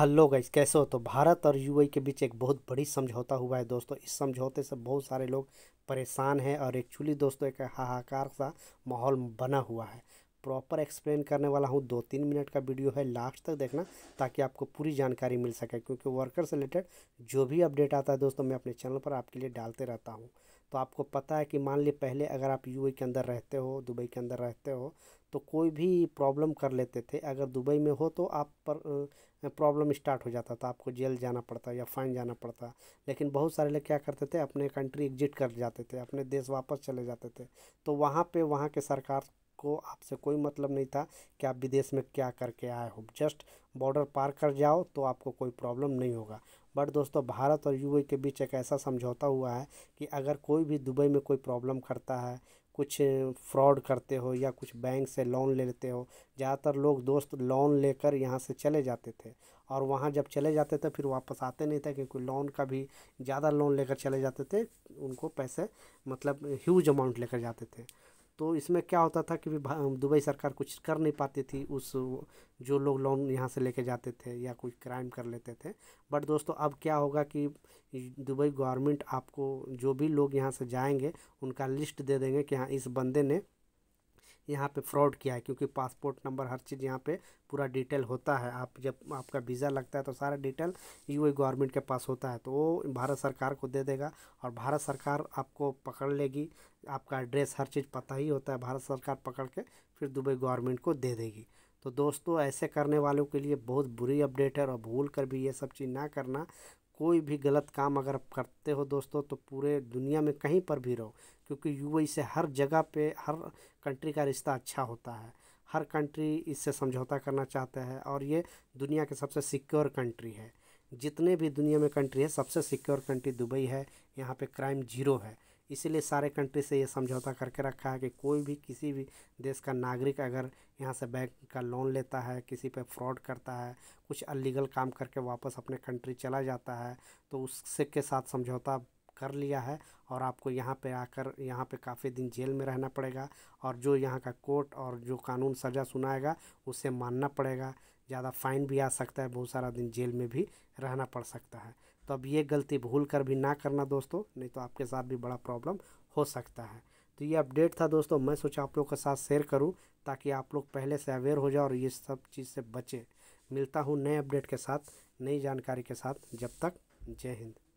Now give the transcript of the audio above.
hello guys कैसे हो तो भारत और यूएई के बीच एक बहुत बड़ी समझौता हुआ है दोस्तों इस समझौते से बहुत सारे लोग परेशान हैं और एक्चुअली दोस्तों एक हाहाकार सा माहौल बना हुआ है प्रॉपर एक्सप्लेन करने वाला हूँ दो तीन मिनट का वीडियो है लास्ट तक देखना ताकि आपको पूरी जानकारी मिल सके क्योंकि वर्कर से रिलेटेड जो भी अपडेट आता है दोस्तों मैं अपने चैनल पर आपके लिए डालते रहता हूँ तो आपको पता है कि मान ली पहले अगर आप यूएई के अंदर रहते हो दुबई के अंदर रहते हो तो कोई भी प्रॉब्लम कर लेते थे अगर दुबई में हो तो आप पर प्रॉब्लम स्टार्ट हो जाता था आपको जेल जाना पड़ता या फाइन जाना पड़ता लेकिन बहुत सारे लोग क्या करते थे अपने कंट्री एग्जिट कर जाते थे अपने देश वापस चले जाते थे तो वहाँ पे वहाँ के सरकार आपको आपसे कोई मतलब नहीं था कि आप विदेश में क्या करके आए हो जस्ट बॉर्डर पार कर जाओ तो आपको कोई प्रॉब्लम नहीं होगा बट दोस्तों भारत और यूए के बीच एक ऐसा समझौता हुआ है कि अगर कोई भी दुबई में कोई प्रॉब्लम करता है कुछ फ्रॉड करते हो या कुछ बैंक से लोन ले लेते हो ज़्यादातर लोग दोस्त लोन लेकर यहाँ से चले जाते थे और वहाँ जब चले जाते थे फिर वापस आते नहीं थे क्योंकि लोन का भी ज़्यादा लोन लेकर चले जाते थे उनको पैसे मतलब ह्यूज अमाउंट लेकर जाते थे तो इसमें क्या होता था कि दुबई सरकार कुछ कर नहीं पाती थी उस जो लोग लोन यहाँ से लेके जाते थे या कोई क्राइम कर लेते थे बट दोस्तों अब क्या होगा कि दुबई गवर्नमेंट आपको जो भी लोग यहाँ से जाएंगे उनका लिस्ट दे देंगे कि हाँ इस बंदे ने यहाँ पे फ्रॉड किया है क्योंकि पासपोर्ट नंबर हर चीज़ यहाँ पे पूरा डिटेल होता है आप जब आपका वीज़ा लगता है तो सारा डिटेल यू गवर्नमेंट के पास होता है तो वो भारत सरकार को दे देगा और भारत सरकार आपको पकड़ लेगी आपका एड्रेस हर चीज़ पता ही होता है भारत सरकार पकड़ के फिर दुबई गवर्नमेंट को दे देगी तो दोस्तों ऐसे करने वालों के लिए बहुत बुरी अपडेट है और भूल कर भी ये सब चीज़ ना करना कोई भी गलत काम अगर आप करते हो दोस्तों तो पूरे दुनिया में कहीं पर भी रहो क्योंकि यूएई e से हर जगह पे हर कंट्री का रिश्ता अच्छा होता है हर कंट्री इससे समझौता करना चाहता है और ये दुनिया के सबसे सिक्योर कंट्री है जितने भी दुनिया में कंट्री है सबसे सिक्योर कंट्री दुबई है यहाँ पे क्राइम जीरो है इसीलिए सारे कंट्री से ये समझौता करके रखा है कि कोई भी किसी भी देश का नागरिक अगर यहाँ से बैंक का लोन लेता है किसी पे फ्रॉड करता है कुछ अलीगल काम करके वापस अपने कंट्री चला जाता है तो उससे के साथ समझौता कर लिया है और आपको यहाँ पे आकर यहाँ पे काफ़ी दिन जेल में रहना पड़ेगा और जो यहाँ का कोर्ट और जो कानून सज़ा सुनाएगा उसे मानना पड़ेगा ज़्यादा फाइन भी आ सकता है बहुत सारा दिन जेल में भी रहना पड़ सकता है तो अब ये गलती भूल कर भी ना करना दोस्तों नहीं तो आपके साथ भी बड़ा प्रॉब्लम हो सकता है तो ये अपडेट था दोस्तों मैं सोचा आप लोग के साथ शेयर करूँ ताकि आप लोग पहले से अवेयर हो जाओ और ये सब चीज़ से बचें मिलता हूँ नए अपडेट के साथ नई जानकारी के साथ जब तक जय हिंद